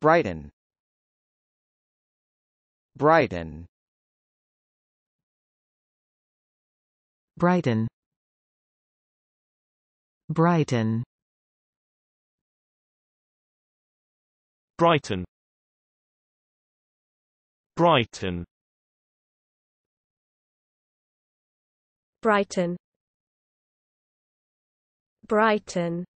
Brighton Brighton Brighton Brighton Brighton Brighton Brighton Brighton